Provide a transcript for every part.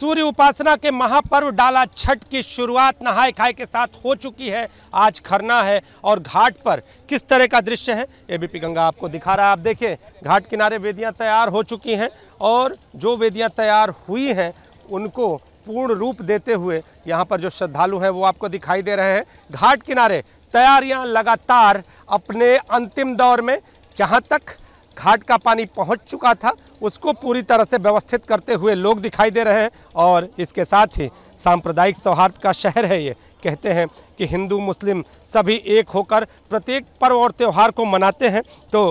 सूर्य उपासना के महापर्व डाला छठ की शुरुआत नहाए खाए के साथ हो चुकी है आज खरना है और घाट पर किस तरह का दृश्य है एबीपी गंगा आपको दिखा रहा है आप देखिए घाट किनारे वेदियाँ तैयार हो चुकी हैं और जो वेदियाँ तैयार हुई हैं उनको पूर्ण रूप देते हुए यहाँ पर जो श्रद्धालु हैं वो आपको दिखाई दे रहे हैं घाट किनारे तैयारियाँ लगातार अपने अंतिम दौर में जहाँ तक घाट का पानी पहुंच चुका था उसको पूरी तरह से व्यवस्थित करते हुए लोग दिखाई दे रहे हैं और इसके साथ ही सांप्रदायिक सौहार्द का शहर है ये कहते हैं कि हिंदू मुस्लिम सभी एक होकर प्रत्येक पर्व और त्यौहार को मनाते हैं तो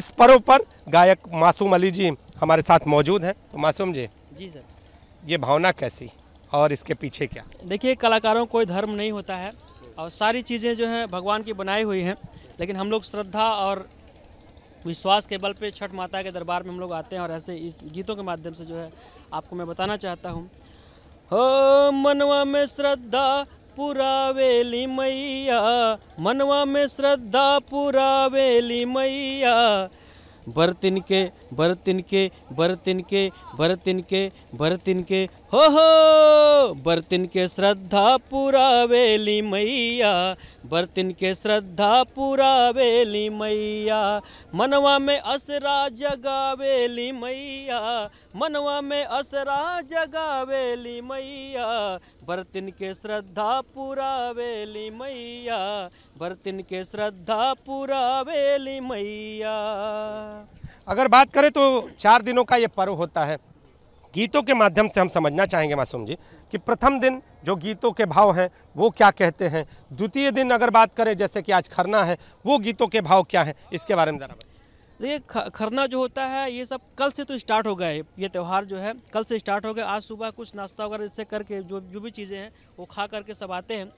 इस पर्व पर गायक मासूम अली जी हमारे साथ मौजूद हैं तो मासूम जी जी सर ये भावना कैसी और इसके पीछे क्या देखिए कलाकारों को कोई धर्म नहीं होता है और सारी चीज़ें जो हैं भगवान की बनाई हुई हैं लेकिन हम लोग श्रद्धा और विश्वास के बल पे छठ माता के दरबार में हम लोग आते हैं और ऐसे इस गीतों के माध्यम से जो है आपको मैं बताना चाहता हूँ हो मनवा में श्रद्धा पुरावेली मैया मनवा में श्रद्धा पुरावेली मैया बर्तिन के बर्तिन के बर्तिन के बर्तिन के बर्तिन के हो हो बर्तिन के श्रद्धा पुरावेली मैया बर्तिन के श्रद्धा पुरावेली मैया मनवा में असरा जगावेली मैया मनवा में असरा जगावेली मैया बर्तिन के श्रद्धा पुरावेली मैया बर्तिन के श्रद्धा पुरावेली मैया अगर बात करें तो चार दिनों का ये पर्व होता है गीतों के माध्यम से हम समझना चाहेंगे मासूम जी कि प्रथम दिन जो गीतों के भाव हैं वो क्या कहते हैं द्वितीय दिन अगर बात करें जैसे कि आज खरना है वो गीतों के भाव क्या हैं इसके बारे में ज़रा देखिए खरना जो होता है ये सब कल से तो स्टार्ट हो गया है ये त्यौहार जो है कल से स्टार्ट हो गया आज सुबह कुछ नाश्ता वगैरह इससे करके जो जो भी चीज़ें हैं वो खा करके सब आते हैं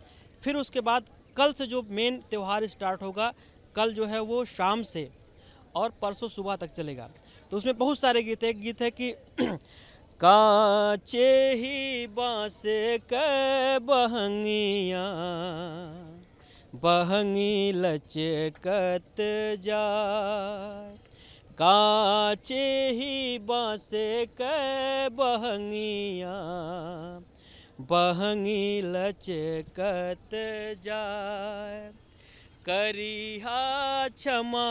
फिर उसके बाद कल से जो मेन त्यौहार स्टार्ट होगा कल जो है वो शाम से और परसों सुबह तक चलेगा तो उसमें बहुत सारे गीत है गीत है कि कांचे ही बांसे के बहंगिया बहंगी लचकत जाए कांचे ही बांसे के बहंगिया बहंगी लचकत जाए करिहा क्षमा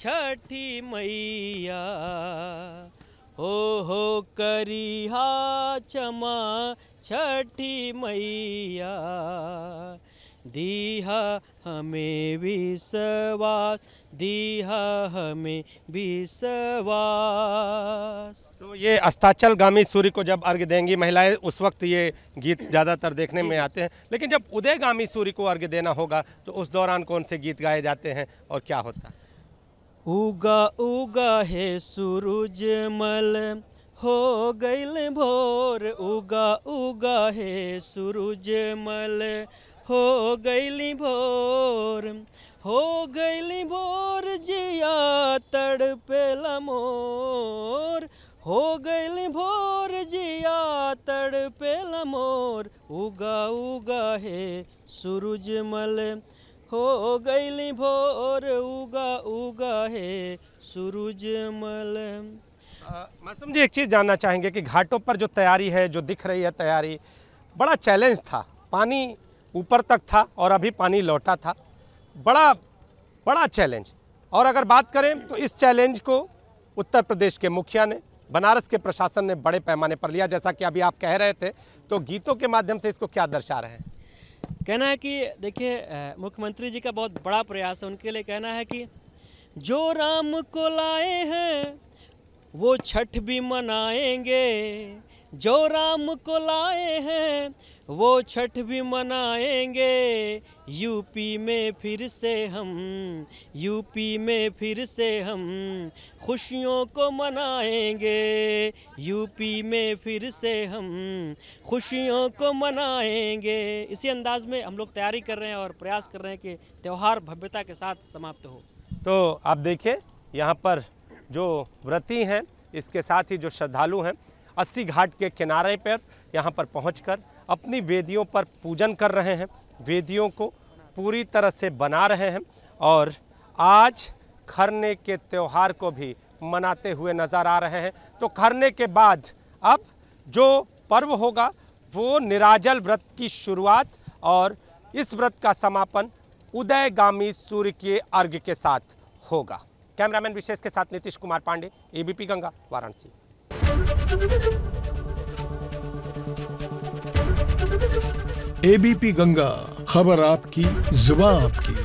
छठी मैया हो हो हा चमा छठी मैया दिया हमें विश्वास दिया हमें विश्वास तो ये अस्ताचल गामी सूर्य को जब अर्घ देंगी महिलाएं उस वक्त ये गीत ज़्यादातर देखने में आते हैं लेकिन जब उदय गामी सूर्य को अर्घ देना होगा तो उस दौरान कौन से गीत गाए जाते हैं और क्या होता है उगा उगा हे सूरज मल हो गईल भोर उगा उगा हे सूरज मल हो गईल भोर हो गईल भोर जिया तड़पेल मोर हो गईल भोर जिया तड़पेल मोर उगा उगा हे सूरज मल हो गई भोर उगा उगा हे सूरज मल मासूम जी एक चीज़ जानना चाहेंगे कि घाटों पर जो तैयारी है जो दिख रही है तैयारी बड़ा चैलेंज था पानी ऊपर तक था और अभी पानी लौटा था बड़ा बड़ा चैलेंज और अगर बात करें तो इस चैलेंज को उत्तर प्रदेश के मुखिया ने बनारस के प्रशासन ने बड़े पैमाने पर लिया जैसा कि अभी आप कह रहे थे तो गीतों के माध्यम से इसको क्या दर्शा रहे हैं कहना है कि देखिए मुख्यमंत्री जी का बहुत बड़ा प्रयास है उनके लिए कहना है कि जो राम को लाए हैं वो छठ भी मनाएंगे जो राम को लाए हैं वो छठ भी मनाएंगे यूपी में फिर से हम यूपी में फिर से हम खुशियों को मनाएंगे यूपी में फिर से हम खुशियों को मनाएंगे इसी अंदाज में हम लोग तैयारी कर रहे हैं और प्रयास कर रहे हैं कि त्यौहार भव्यता के साथ समाप्त हो तो आप देखिए यहाँ पर जो व्रती हैं इसके साथ ही जो श्रद्धालु हैं अस्सी घाट के किनारे पर यहाँ पर पहुँच अपनी वेदियों पर पूजन कर रहे हैं वेदियों को पूरी तरह से बना रहे हैं और आज खरने के त्यौहार को भी मनाते हुए नज़र आ रहे हैं तो खरने के बाद अब जो पर्व होगा वो निराजल व्रत की शुरुआत और इस व्रत का समापन उदयगामी सूर्य के अर्घ्य के साथ होगा कैमरामैन विशेष के साथ नीतीश कुमार पांडे एबीपी गंगा वाराणसी एबीपी गंगा खबर आपकी जुबा आपकी